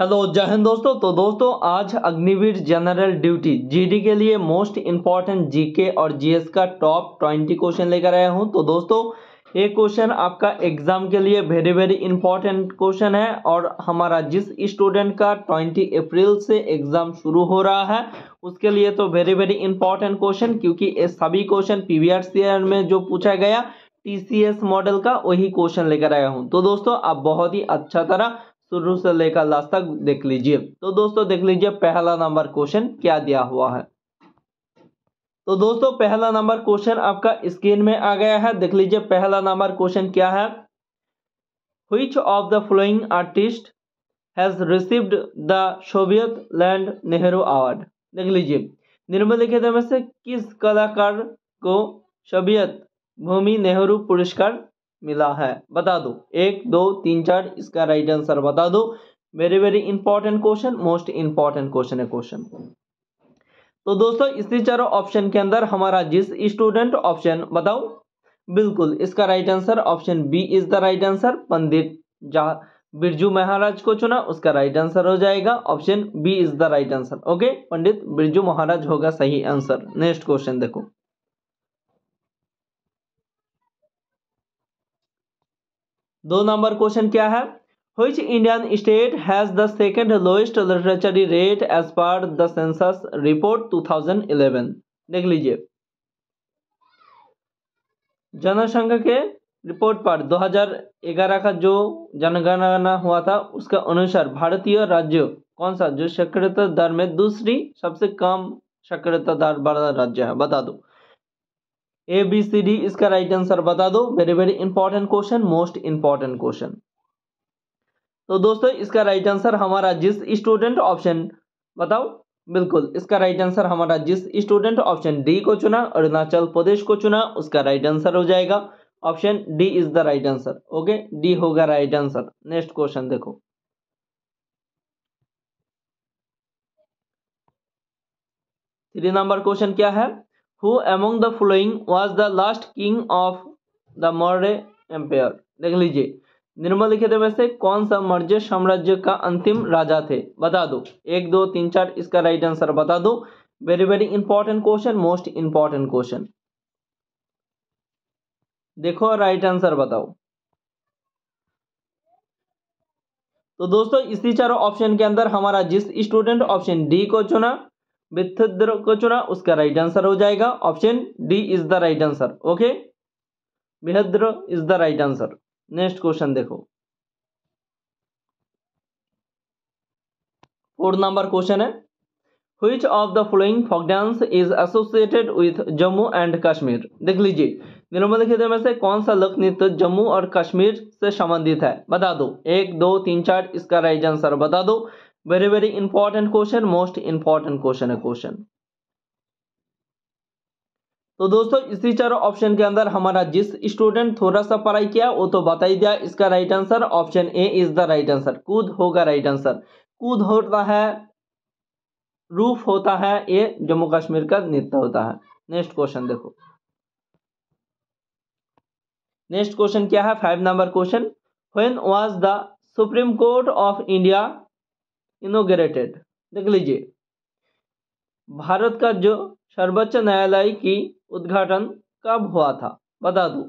hello जय हिंद दोस्तों तो दोस्तों आज अग्निवीर जनरल ड्यूटी जीडी के लिए मोस्ट इंपॉर्टेंट जीके और जीएस का टॉप ट्वेंटी क्वेश्चन लेकर आया हूं तो दोस्तों ये क्वेश्चन आपका एग्जाम के लिए वेरी वेरी इंपॉर्टेंट क्वेश्चन है और हमारा जिस स्टूडेंट का 20 अप्रैल से एग्जाम शुरू हो रहा है उसके लिए तो वेरी वेरी इंपॉर्टेंट क्वेश्चन क्योंकि ये सभी क्वेश्चन पी वी में जो पूछा गया टी मॉडल का वही क्वेश्चन लेकर आया हूँ तो दोस्तों आप बहुत ही अच्छा तरह शुरू से लेकर लास्ट तक देख लीजिए तो दोस्तों देख लीजिए पहला नंबर क्वेश्चन क्या दिया हुआ है तो दोस्तों पहला नंबर क्वेश्चन आपका स्क्रीन में आ गया है देख लीजिए पहला नंबर क्वेश्चन क्या है which of the following artist has received the Soviet land Nehru award देख लीजिए निम्नलिखित में से किस कलाकार को सोवियत भूमि नेहरू पुरस्कार मिला है बता दो एक दो तीन चार इसका राइट आंसर बता दो very very important question most important question है क्वेश्चन तो दोस्तों इसी चारों ऑप्शन के अंदर हमारा जिस स्टूडेंट ऑप्शन बताओ बिल्कुल इसका right answer option B is the right answer Pandit जा बिरजू महाराज को चुना उसका राइट आंसर हो जाएगा option B is the right answer okay Pandit Birju Maharaj होगा सही आंसर नेक्स्ट क्वेश्चन देखो दो नंबर क्वेश्चन क्या है which Indian state has the second lowest literacy rate as per the census report 2011 देख लीजिए जनसंख्या के रिपोर्ट पर 2011 का जो जनगणना हुआ था उसका अनुसार भारतीय राज्य कौन सा जो साक्षरता दर में दूसरी सबसे कम साक्षरता दर वाला राज्य है बता दो ए बी सी डी इसका राइट आंसर बता दो very very important question most important question तो दोस्तों इसका राइट आंसर हमारा जिस स्टूडेंट ऑप्शन बताओ बिल्कुल इसका राइट आंसर हमारा जिस स्टूडेंट ऑप्शन डी को चुना अरुणाचल प्रदेश को चुना उसका राइट आंसर हो जाएगा option D is the right answer okay D होगा राइट आंसर नेक्स्ट क्वेश्चन देखो थ्री नंबर क्वेश्चन क्या है who among the following was the last king of the Maurya empire देख लीजिए निम्नलिखित में से कौन सा मौर्य साम्राज्य का अंतिम राजा थे बता दो एक दो तीन चार इसका राइट आंसर बता दो very very important question most important question देखो राइट आंसर बताओ तो दोस्तों इसी चारों ऑप्शन के अंदर हमारा जिस स्टूडेंट ऑप्शन डी को चुना वित्थद्र को चुना उसका राइट आंसर हो जाएगा option D is the right answer okay विहद्र is the right answer next question देखो फोर्थ नंबर क्वेश्चन है which of the following folk dance is associated with Jammu and Kashmir देख लीजिए निर्मल क्षेत्र में से कौन सा लोक नृत्य जम्मू और कश्मीर से संबंधित है बता दो एक दो तीन चार इसका राइट आंसर बता दो very very important question most important question है क्वेश्चन तो दोस्तों इसी चारों ऑप्शन के अंदर हमारा जिस स्टूडेंट थोड़ा सा पढ़ाई किया वो तो बता ही दिया इसका right answer option A is the right answer Kud होगा राइट आंसर कूद होता है रूफ होता है ये जम्मू कश्मीर का नृत्य होता है नेक्स्ट क्वेश्चन देखो नेक्स्ट क्वेश्चन क्या है five number question when was the supreme court of India inaugurated देख लीजिए भारत का जो सर्वोच्च न्यायालय की उद्घाटन कब हुआ था बता दो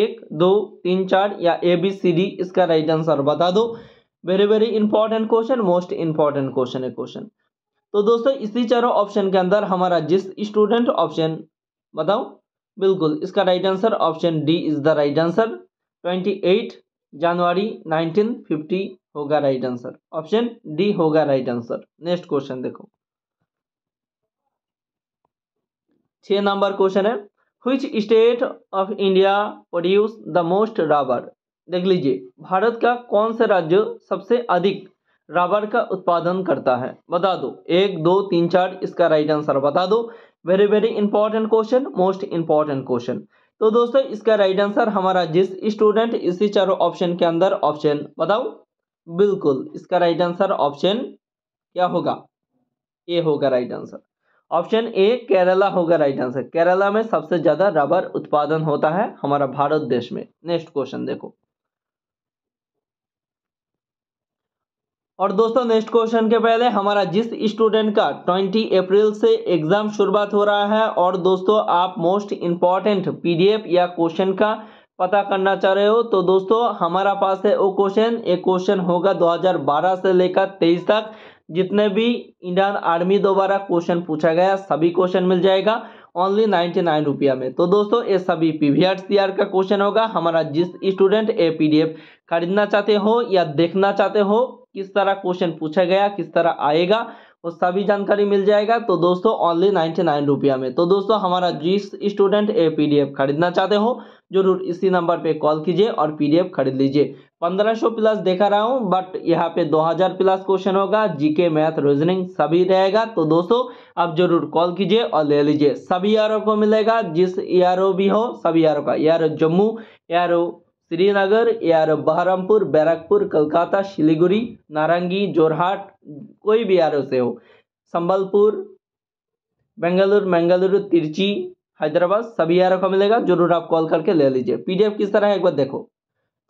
एक दो तीन चार या ए बी सी डी इसका राइट आंसर बता दो very very important question most important question है क्वेश्चन तो दोस्तों इसी चारों ऑप्शन के अंदर हमारा जिस स्टूडेंट ऑप्शन बताओ बिल्कुल इसका right answer option D is the right answer 28 जनवरी फिफ्टी होगा राइट आंसर ऑप्शन डी होगा राइट आंसर नेक्स्ट क्वेश्चन देखो छह नंबर क्वेश्चन है which state of India produce the most rubber देख लीजिए भारत का कौन सा राज्य सबसे अधिक रबर का उत्पादन करता है बता दो एक दो तीन चार इसका राइट आंसर बता दो very very important question most important question तो दोस्तों इसका राइट आंसर हमारा जिस स्टूडेंट इसी चारों ऑप्शन के अंदर ऑप्शन बताओ बिल्कुल इसका राइट आंसर ऑप्शन क्या होगा ए होगा right answer option A Kerala होगा राइट आंसर केरला में सबसे ज्यादा रबर उत्पादन होता है हमारा भारत देश में नेक्स्ट क्वेश्चन देखो और दोस्तों नेक्स्ट क्वेश्चन के पहले हमारा जिस स्टूडेंट का 20 अप्रैल से एग्जाम शुरुआत हो रहा है और दोस्तों आप मोस्ट इंपॉर्टेंट पीडीएफ या क्वेश्चन का पता करना चाह रहे हो तो दोस्तों हमारा पास है वो क्वेश्चन एक क्वेश्चन होगा 2012 से लेकर 23 तक जितने भी इंडियन आर्मी द्वारा क्वेश्चन पूछा गया सभी क्वेश्चन मिल जाएगा ओनली नाइन्टी नाइन रुपया में तो दोस्तों ये सभी पी वी का क्वेश्चन होगा हमारा जिस स्टूडेंट ए पी खरीदना चाहते हो या देखना चाहते हो किस तरह क्वेश्चन पूछा गया किस तरह आएगा वो तो सभी जानकारी मिल जाएगा तो दोस्तों ओनली नाइन्टी नाइन रुपया में तो दोस्तों हमारा जिस स्टूडेंट ए एफ खरीदना चाहते हो जरूर इसी नंबर पे कॉल कीजिए और पीडीएफ खरीद लीजिए 1500 प्लस देखा रहा हूँ बट यहाँ पे 2000 प्लस क्वेश्चन होगा जीके मैथ रीजनिंग सभी रहेगा तो दोस्तों आप जरूर कॉल कीजिए और ले लीजिए सभी यारों को मिलेगा जिस यारो e भी हो सभी यारों का यारो e जम्मू यारो e श्रीनगर यार बहरमपुर बैरकपुर कलकाता शिलीगुड़ी नारंगी जोरहाट कोई भी यार से हो संबलपुर बेंगलुरु मंगलुरु तिरची हैदराबाद सभी यारों का मिलेगा जरूर आप कॉल करके ले लीजिए पीडीएफ किस तरह है एक बार देखो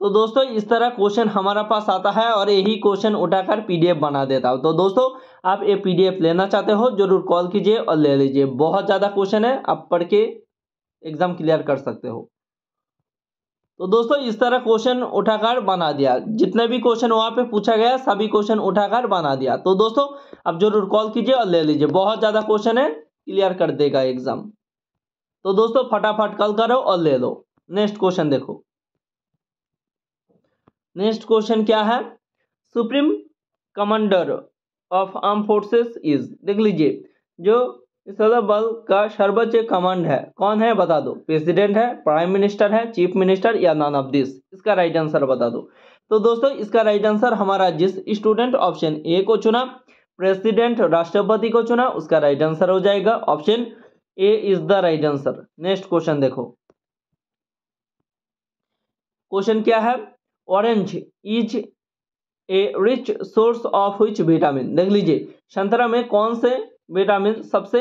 तो दोस्तों इस तरह क्वेश्चन हमारा पास आता है और यही क्वेश्चन उठाकर पीडीएफ बना देता हूँ तो दोस्तों आप ये पीडीएफ लेना चाहते हो जरूर कॉल कीजिए और ले लीजिए बहुत ज़्यादा क्वेश्चन है आप पढ़ के एग्जाम क्लियर कर सकते हो तो दोस्तों इस तरह क्वेश्चन उठाकर बना दिया जितने भी क्वेश्चन वहाँ पे पूछा गया सभी क्वेश्चन उठाकर बना दिया तो दोस्तों अब जरूर कॉल कीजिए और ले लीजिए बहुत ज़्यादा क्वेश्चन है क्लियर कर देगा एग्जाम तो दोस्तों फटाफट कॉल करो और ले लो नेक्स्ट क्वेश्चन देखो नेक्स्ट क्वेश्चन क्या है supreme commander of arm forces is देख लीजिए जो इस सदर बल का सर्वोच्च कमांड है कौन है बता दो प्रेसिडेंट है प्राइम मिनिस्टर है चीफ मिनिस्टर या नॉन ऑफ दिस इसका राइट आंसर बता दो तो दोस्तों इसका राइट आंसर हमारा जिस स्टूडेंट ऑप्शन ए को चुना प्रेसिडेंट राष्ट्रपति को चुना उसका राइट आंसर हो जाएगा option A is the right answer next question देखो क्वेश्चन क्या है orange is a rich source of which vitamin देख लीजिए संतरा में कौन से विटामिन सबसे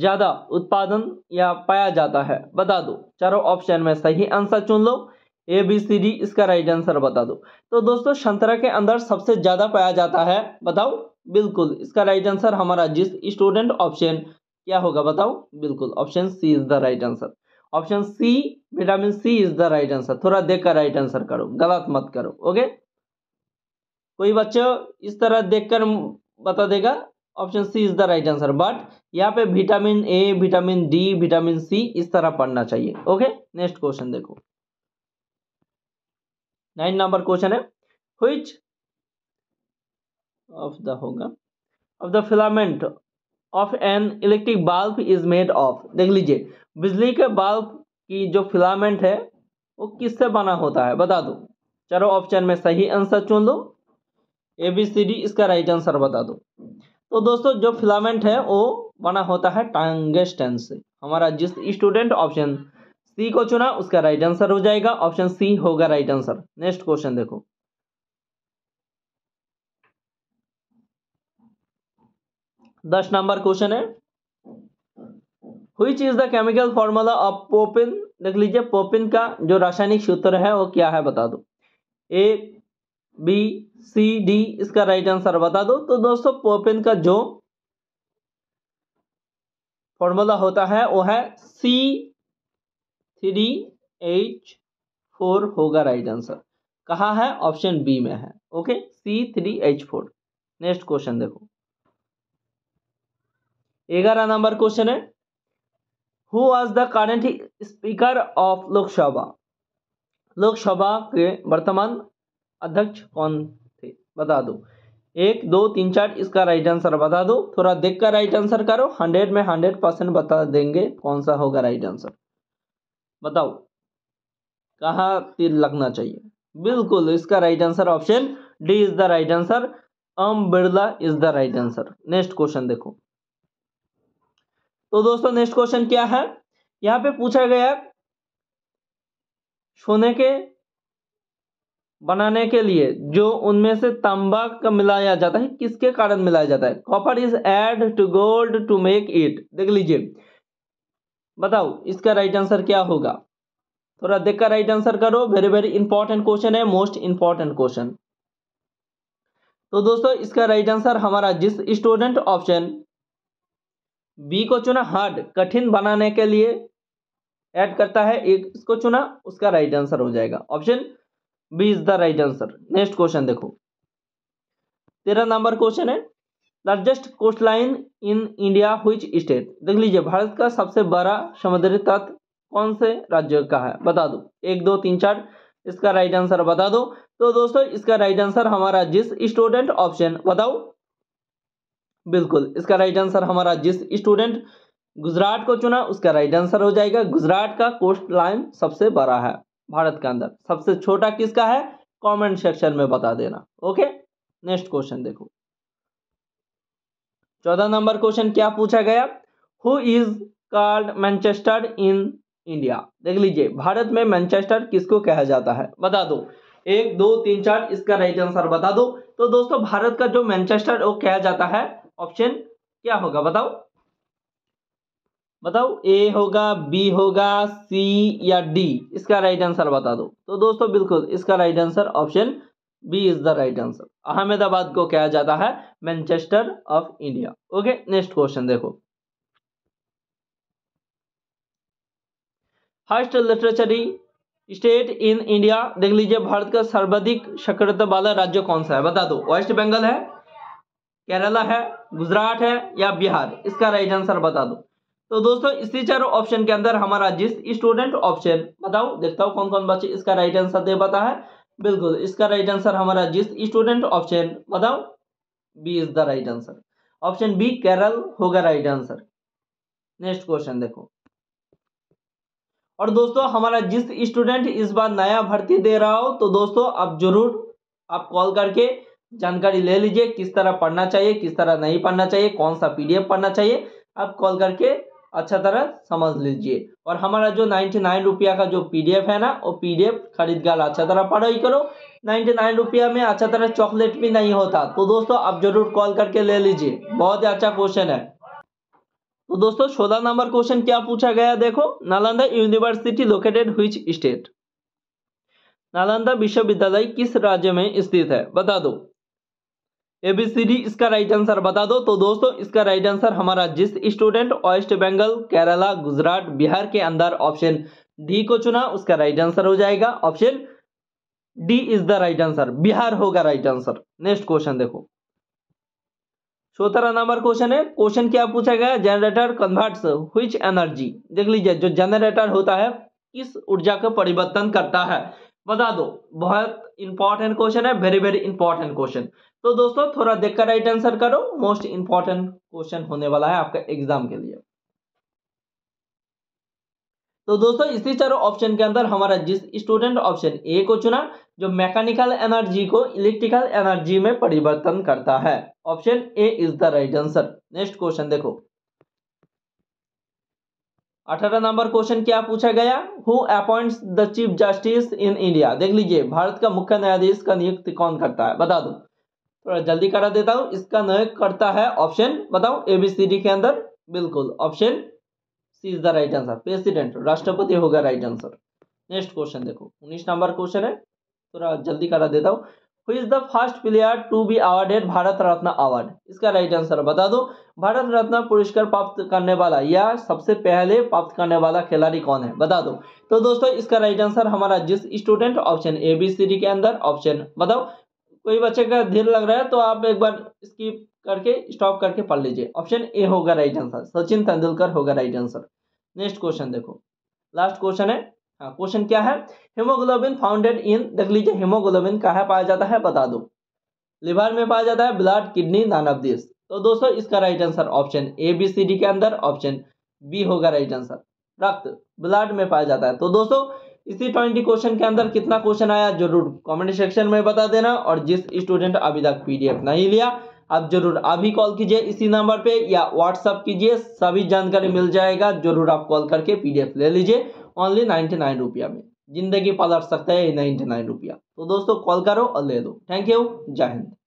ज़्यादा उत्पादन या पाया जाता है बता दो चारों ऑप्शन में सही आंसर चुन लो ए बी सी डी इसका राइट आंसर बता दो तो दोस्तों संतरा के अंदर सबसे ज़्यादा पाया जाता है बताओ बिल्कुल इसका राइट आंसर हमारा जिस स्टूडेंट ऑप्शन क्या होगा बताओ बिल्कुल option C is the right answer option C vitamin C is the right answer थोड़ा देख कर राइट आंसर करो गलत मत करो ओके कोई बच्चा इस तरह देखकर बता देगा option C is the right answer but यहाँ पे vitamin A vitamin D vitamin C इस तरह पढ़ना चाहिए ओके नेक्स्ट क्वेश्चन देखो नाइन नंबर क्वेश्चन है which ऑफ द होगा of the filament of an electric bulb is made of देख लीजिए बिजली के बल्ब की जो फिलामेंट है वो किससे बना होता है बता दो चलो ऑप्शन में सही आंसर चुन लो ए बी सी डी इसका राइट आंसर बता दो तो दोस्तों जो फिलामेंट है वो बना होता है टांगेस्टन से हमारा जिस स्टूडेंट ऑप्शन सी को चुना उसका राइट आंसर हो जाएगा ऑप्शन सी होगा राइट आंसर नेक्स्ट क्वेश्चन देखो दस नंबर क्वेश्चन है which is the chemical formula of propyne देख लीजिए पोपिन का जो रासायनिक सूत्र है वो क्या है बता दो ए बी सी डी इसका राइट आंसर बता दो तो दोस्तों पोपिन का जो फॉर्मूला होता है वो है सी थ्री एच फोर होगा राइट आंसर कहा है ऑप्शन बी में है okay C three H four next question देखो ग्यारह नंबर क्वेश्चन है who was the current speaker of Lok Sabha Lok Sabha के वर्तमान अध्यक्ष कौन थे बता दो एक दो तीन चार इसका राइट आंसर बता दो थोड़ा देख कर राइट आंसर करो हंड्रेड में हंड्रेड परसेंट बता देंगे कौन सा होगा राइट आंसर बताओ कहाँ तीर लगना चाहिए बिल्कुल इसका right answer option D is the right answer Om Birla is the right answer next question देखो तो दोस्तों नेक्स्ट क्वेश्चन क्या है यहाँ पे पूछा गया सोने के बनाने के लिए जो उनमें से तांबा का मिलाया जाता है किसके कारण मिलाया जाता है copper is add to gold to make it देख लीजिए बताओ इसका राइट आंसर क्या होगा थोड़ा देखकर राइट आंसर करो वेरी वेरी इंपॉर्टेंट क्वेश्चन है मोस्ट इंपॉर्टेंट क्वेश्चन तो दोस्तों इसका राइट आंसर हमारा जिस स्टूडेंट ऑप्शन बी को चुना हार्ड कठिन बनाने के लिए ऐड करता है एक इसको चुना उसका राइट आंसर हो जाएगा option B is the right answer next question देखो तेरह नंबर क्वेश्चन है largest coast line in India which state देख लीजिए भारत का सबसे बड़ा समुद्री तट कौन से राज्य का है बता दो एक दो तीन चार इसका राइट आंसर बता दो तो दोस्तों इसका राइट आंसर हमारा जिस स्टूडेंट ऑप्शन बताओ बिल्कुल इसका राइट आंसर हमारा जिस स्टूडेंट गुजरात को चुना उसका राइट आंसर हो जाएगा गुजरात का कोस्ट लाइन सबसे बड़ा है भारत के अंदर सबसे छोटा किसका है कमेंट सेक्शन में बता देना ओके नेक्स्ट क्वेश्चन देखो चौदह नंबर क्वेश्चन क्या पूछा गया who is called Manchester in India देख लीजिए भारत में मैनचेस्टर किसको कहा जाता है बता दो एक दो तीन चार इसका राइट आंसर बता दो तो दोस्तों भारत का जो मैनचेस्टर वो कहा जाता है ऑप्शन क्या होगा बताओ बताओ ए होगा बी होगा सी या डी इसका राइट आंसर बता दो तो दोस्तों बिल्कुल इसका right answer option B is the right answer Ahmedabad को कहा जाता है Manchester of India okay next question देखो first literary state in India देख लीजिए भारत का सर्वाधिक सक्रियता वाला राज्य कौन सा है बता दो वेस्ट बंगाल है केरला है गुजरात है या बिहार इसका राइट आंसर बता दो तो दोस्तों इसी चारों ऑप्शन के अंदर हमारा जिस स्टूडेंट ऑप्शन बताओ देखता हूँ कौन कौन बच्चे इसका राइट आंसर दे पता है बिल्कुल इसका राइट आंसर हमारा जिस स्टूडेंट ऑप्शन बताओ B is the right answer option B Kerala होगा राइट आंसर नेक्स्ट क्वेश्चन देखो और दोस्तों हमारा जिस स्टूडेंट इस बार नया भर्ती दे रहा हो तो दोस्तों आप जरूर आप कॉल करके जानकारी ले लीजिए किस तरह पढ़ना चाहिए किस तरह नहीं पढ़ना चाहिए कौन सा पीडीएफ पढ़ना चाहिए आप कॉल करके अच्छा तरह समझ लीजिए और हमारा जो नाइन्टी नाइन रुपया का जो पीडीएफ है ना वो पीडीएफ खरीद कर अच्छा तरह पढ़ाई करो नाइन्टी नाइन रुपया में अच्छा तरह चॉकलेट भी नहीं होता तो दोस्तों आप जरूर कॉल करके ले लीजिए बहुत ही अच्छा क्वेश्चन है तो दोस्तों सोलह नंबर क्वेश्चन क्या पूछा गया देखो Nalanda university located which state Nalanda विश्वविद्यालय किस राज्य में स्थित है बता दो एबीसीडी इसका राइट आंसर बता दो तो दोस्तों इसका राइट आंसर हमारा जिस स्टूडेंट वेस्ट बंगाल केरला गुजरात बिहार के अंदर ऑप्शन डी को चुना उसका राइट आंसर हो जाएगा option D is the right answer Bihar होगा राइट आंसर नेक्स्ट क्वेश्चन देखो चौथा नंबर क्वेश्चन है क्वेश्चन क्या पूछा गया जनरेटर कन्वर्ट्स हुई एनर्जी देख लीजिए जो जनरेटर होता है किस ऊर्जा को परिवर्तन करता है बता दो बहुत इंपॉर्टेंट क्वेश्चन है वेरी वेरी इंपॉर्टेंट क्वेश्चन तो दोस्तों थोड़ा देखकर राइट आंसर करो मोस्ट इंपॉर्टेंट क्वेश्चन होने वाला है आपका एग्जाम के लिए तो दोस्तों इसी चारों ऑप्शन के अंदर हमारा जिस स्टूडेंट ऑप्शन ए को चुना जो मैकेनिकल एनर्जी को इलेक्ट्रिकल एनर्जी में परिवर्तन करता है option A is the right answer next question देखो अठारह नंबर क्वेश्चन क्या पूछा गया who appoints the chief justice in India देख लीजिए भारत का मुख्य न्यायाधीश का नियुक्ति कौन करता है बता दो थोड़ा जल्दी करा देता हूं इसका नियुक्त करता है ऑप्शन बताओ एबीसीडी के अंदर बिल्कुल option C is the right answer president राष्ट्रपति होगा राइट आंसर नेक्स्ट क्वेश्चन देखो उन्नीस नंबर क्वेश्चन है थोड़ा जल्दी करा देता हूँ who is the first player to be awarded Bharat Ratna award इसका राइट आंसर बता दो भारत रत्न पुरस्कार प्राप्त करने वाला या सबसे पहले प्राप्त करने वाला खिलाड़ी कौन है बता दो तो दोस्तों इसका राइट आंसर हमारा जिस student option A B C D के अंदर ऑप्शन बताओ कोई बच्चे का धीर लग रहा है तो आप एक बार स्कीप करके स्टॉप करके पढ़ लीजिए ऑप्शन ए होगा राइट आंसर सचिन तेंदुलकर होगा राइट आंसर नेक्स्ट क्वेश्चन देखो लास्ट क्वेश्चन है हाँ क्वेश्चन क्या है हीमोग्लोबिन फाउंडेड इन देख लीजिए हीमोग्लोबिन कहाँ पाया जाता है बता दो लिवर में पाया जाता है ब्लड किडनी ऑफ देश तो दोस्तों इसका right answer option A B C D के अंदर ऑप्शन बी होगा राइट आंसर रक्त ब्लड में पाया जाता है तो दोस्तों इसी ट्वेंटी क्वेश्चन के अंदर कितना क्वेश्चन आया जरूर कमेंट सेक्शन में बता देना और जिस स्टूडेंट अभी तक पीडीएफ नहीं लिया आप जरूर अभी कॉल कीजिए इसी नंबर पे या व्हाट्सअप कीजिए सभी जानकारी मिल जाएगा जरूर आप कॉल करके पीडीएफ ले लीजिए ओनली नाइन्टी नाइन रुपया में जिंदगी पलट सकता है नाइन्टी नाइन रुपया तो दोस्तों कॉल करो और ले दो थैंक यू जय हिंद